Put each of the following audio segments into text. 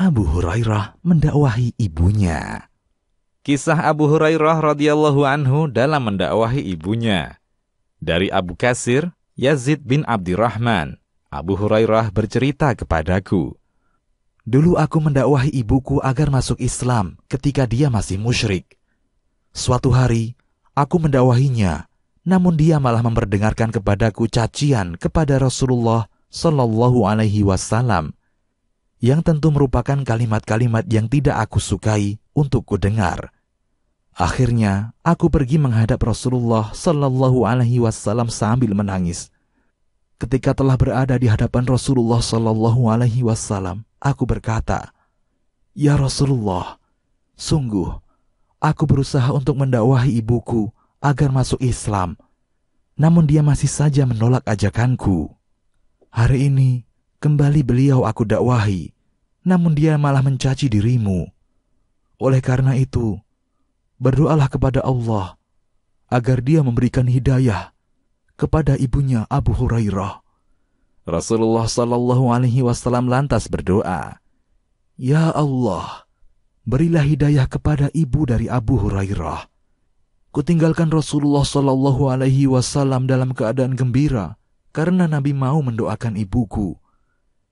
Abu Hurairah mendakwahi ibunya. Kisah Abu Hurairah radhiyallahu anhu dalam mendakwahi ibunya. Dari Abu Kasir, Yazid bin Abdurrahman, Abu Hurairah bercerita kepadaku. Dulu aku mendakwahi ibuku agar masuk Islam ketika dia masih musyrik. Suatu hari, aku mendakwahinya, namun dia malah memperdengarkan kepadaku cacian kepada Rasulullah Shallallahu alaihi wasallam yang tentu merupakan kalimat-kalimat yang tidak aku sukai untuk kudengar. Akhirnya, aku pergi menghadap Rasulullah sallallahu Alaihi Wasallam sambil menangis. Ketika telah berada di hadapan Rasulullah sallallahu Alaihi Wasallam, aku berkata, "Ya Rasulullah, sungguh aku berusaha untuk mendakwahi ibuku agar masuk Islam, namun dia masih saja menolak ajakanku. Hari ini kembali beliau aku dakwahi namun dia malah mencaci dirimu. Oleh karena itu, berdoalah kepada Allah agar dia memberikan hidayah kepada ibunya Abu Hurairah. Rasulullah Shallallahu Alaihi Wasallam lantas berdoa, Ya Allah, berilah hidayah kepada ibu dari Abu Hurairah. Kutinggalkan Rasulullah Shallallahu Alaihi Wasallam dalam keadaan gembira karena Nabi mau mendoakan ibuku.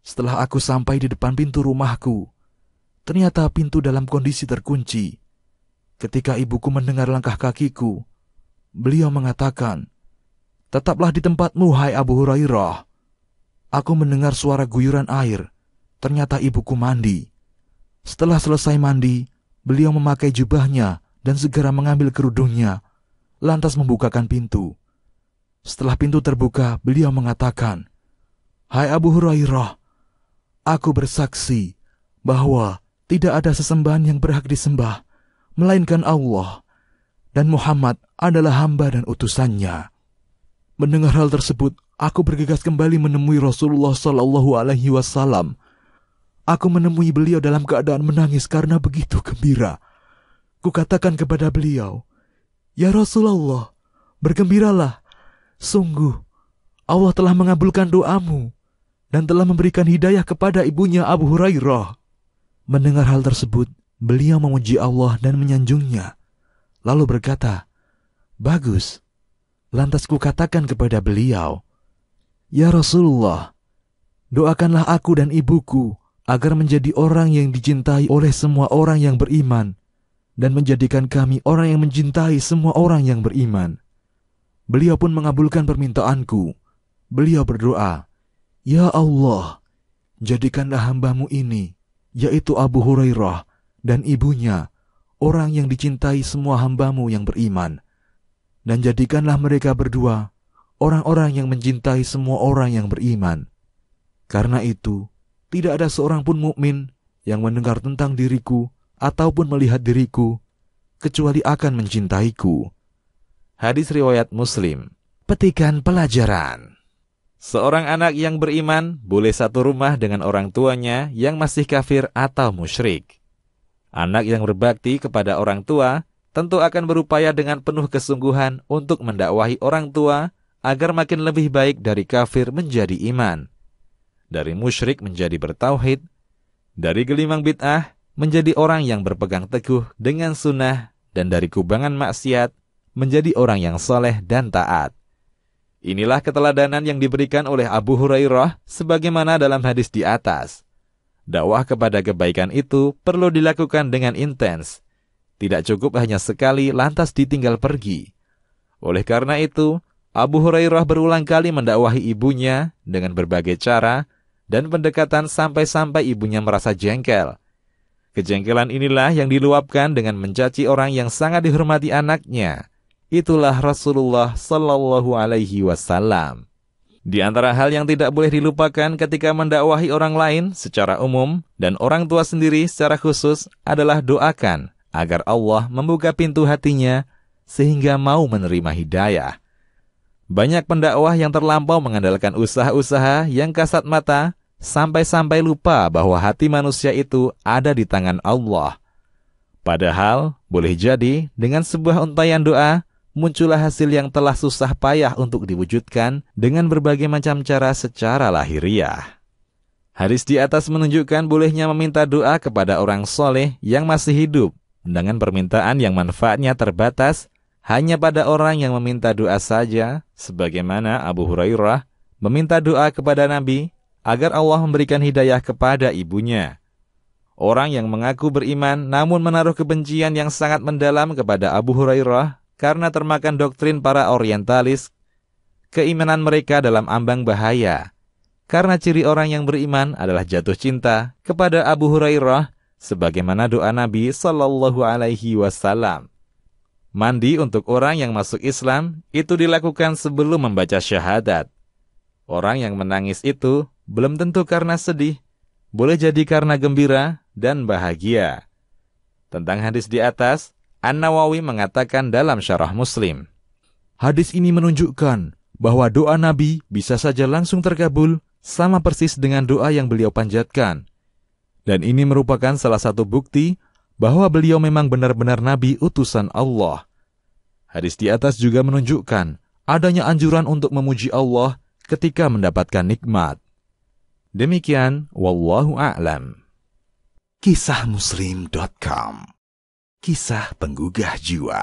Setelah aku sampai di depan pintu rumahku, ternyata pintu dalam kondisi terkunci. Ketika ibuku mendengar langkah kakiku, beliau mengatakan, "Tetaplah di tempatmu, hai Abu Hurairah." Aku mendengar suara guyuran air. Ternyata ibuku mandi. Setelah selesai mandi, beliau memakai jubahnya dan segera mengambil kerudungnya, lantas membukakan pintu. Setelah pintu terbuka, beliau mengatakan, "Hai Abu Hurairah, Aku bersaksi bahwa tidak ada sesembahan yang berhak disembah, melainkan Allah, dan Muhammad adalah hamba dan utusannya. Mendengar hal tersebut, aku bergegas kembali menemui Rasulullah Shallallahu Alaihi Wasallam. Aku menemui beliau dalam keadaan menangis karena begitu gembira. Kukatakan kepada beliau, Ya Rasulullah, bergembiralah. Sungguh, Allah telah mengabulkan doamu dan telah memberikan hidayah kepada ibunya Abu Hurairah. Mendengar hal tersebut, beliau memuji Allah dan menyanjungnya, lalu berkata, Bagus. Lantas ku katakan kepada beliau, Ya Rasulullah, doakanlah aku dan ibuku agar menjadi orang yang dicintai oleh semua orang yang beriman dan menjadikan kami orang yang mencintai semua orang yang beriman. Beliau pun mengabulkan permintaanku. Beliau berdoa, Ya Allah, jadikanlah hambamu ini, yaitu Abu Hurairah dan ibunya, orang yang dicintai semua hambamu yang beriman. Dan jadikanlah mereka berdua, orang-orang yang mencintai semua orang yang beriman. Karena itu, tidak ada seorang pun mukmin yang mendengar tentang diriku ataupun melihat diriku, kecuali akan mencintaiku. Hadis Riwayat Muslim Petikan Pelajaran Seorang anak yang beriman boleh satu rumah dengan orang tuanya yang masih kafir atau musyrik. Anak yang berbakti kepada orang tua tentu akan berupaya dengan penuh kesungguhan untuk mendakwahi orang tua agar makin lebih baik dari kafir menjadi iman, dari musyrik menjadi bertauhid, dari gelimang bid'ah menjadi orang yang berpegang teguh dengan sunnah, dan dari kubangan maksiat menjadi orang yang soleh dan taat. Inilah keteladanan yang diberikan oleh Abu Hurairah sebagaimana dalam hadis di atas. Dakwah kepada kebaikan itu perlu dilakukan dengan intens. Tidak cukup hanya sekali lantas ditinggal pergi. Oleh karena itu, Abu Hurairah berulang kali mendakwahi ibunya dengan berbagai cara dan pendekatan sampai-sampai ibunya merasa jengkel. Kejengkelan inilah yang diluapkan dengan mencaci orang yang sangat dihormati anaknya Itulah Rasulullah Sallallahu Alaihi Wasallam. Di antara hal yang tidak boleh dilupakan ketika mendakwahi orang lain secara umum dan orang tua sendiri secara khusus adalah doakan agar Allah membuka pintu hatinya sehingga mau menerima hidayah. Banyak pendakwah yang terlampau mengandalkan usaha-usaha yang kasat mata sampai-sampai lupa bahwa hati manusia itu ada di tangan Allah. Padahal, boleh jadi dengan sebuah untayan doa, muncullah hasil yang telah susah payah untuk diwujudkan dengan berbagai macam cara secara lahiriah. Hadis di atas menunjukkan bolehnya meminta doa kepada orang soleh yang masih hidup dengan permintaan yang manfaatnya terbatas hanya pada orang yang meminta doa saja sebagaimana Abu Hurairah meminta doa kepada Nabi agar Allah memberikan hidayah kepada ibunya. Orang yang mengaku beriman namun menaruh kebencian yang sangat mendalam kepada Abu Hurairah karena termakan doktrin para orientalis, keimanan mereka dalam ambang bahaya. Karena ciri orang yang beriman adalah jatuh cinta kepada Abu Hurairah sebagaimana doa Nabi Sallallahu alaihi wasallam. Mandi untuk orang yang masuk Islam itu dilakukan sebelum membaca syahadat. Orang yang menangis itu belum tentu karena sedih, boleh jadi karena gembira dan bahagia. Tentang hadis di atas, An-Nawawi mengatakan dalam syarah Muslim. Hadis ini menunjukkan bahwa doa Nabi bisa saja langsung terkabul sama persis dengan doa yang beliau panjatkan. Dan ini merupakan salah satu bukti bahwa beliau memang benar-benar nabi utusan Allah. Hadis di atas juga menunjukkan adanya anjuran untuk memuji Allah ketika mendapatkan nikmat. Demikian wallahu a'lam. Kisahmuslim.com Kisah Penggugah Jiwa